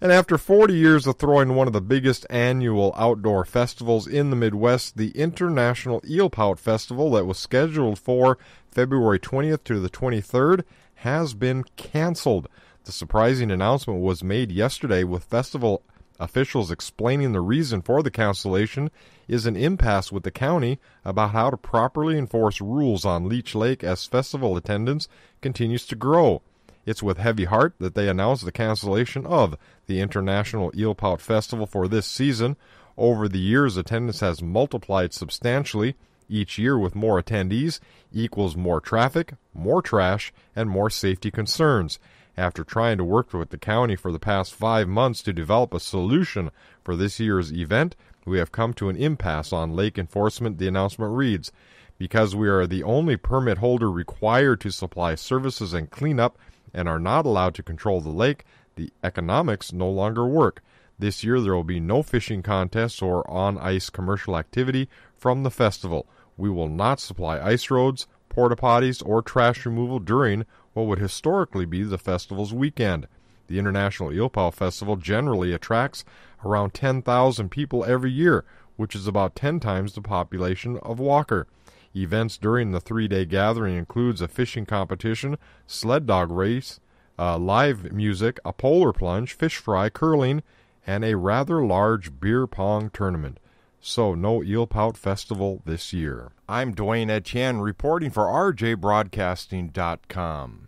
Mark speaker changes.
Speaker 1: And after 40 years of throwing one of the biggest annual outdoor festivals in the Midwest, the International Eel Pout Festival that was scheduled for February 20th to the 23rd has been canceled. The surprising announcement was made yesterday with festival officials explaining the reason for the cancellation is an impasse with the county about how to properly enforce rules on Leech Lake as festival attendance continues to grow. It's with heavy heart that they announce the cancellation of the International Eel Pout Festival for this season. Over the years, attendance has multiplied substantially. Each year, with more attendees, equals more traffic, more trash, and more safety concerns. After trying to work with the county for the past five months to develop a solution for this year's event, we have come to an impasse on lake enforcement, the announcement reads because we are the only permit holder required to supply services and cleanup and are not allowed to control the lake, the economics no longer work. This year there will be no fishing contests or on ice commercial activity from the festival. We will not supply ice roads, porta potties, or trash removal during what would historically be the festival's weekend. The International Ilpow Festival generally attracts around 10,000 people every year, which is about 10 times the population of Walker. Events during the three-day gathering includes a fishing competition, sled dog race, uh, live music, a polar plunge, fish fry, curling, and a rather large beer pong tournament. So, no Eel Pout Festival this year. I'm Dwayne Etienne reporting for RJBroadcasting.com.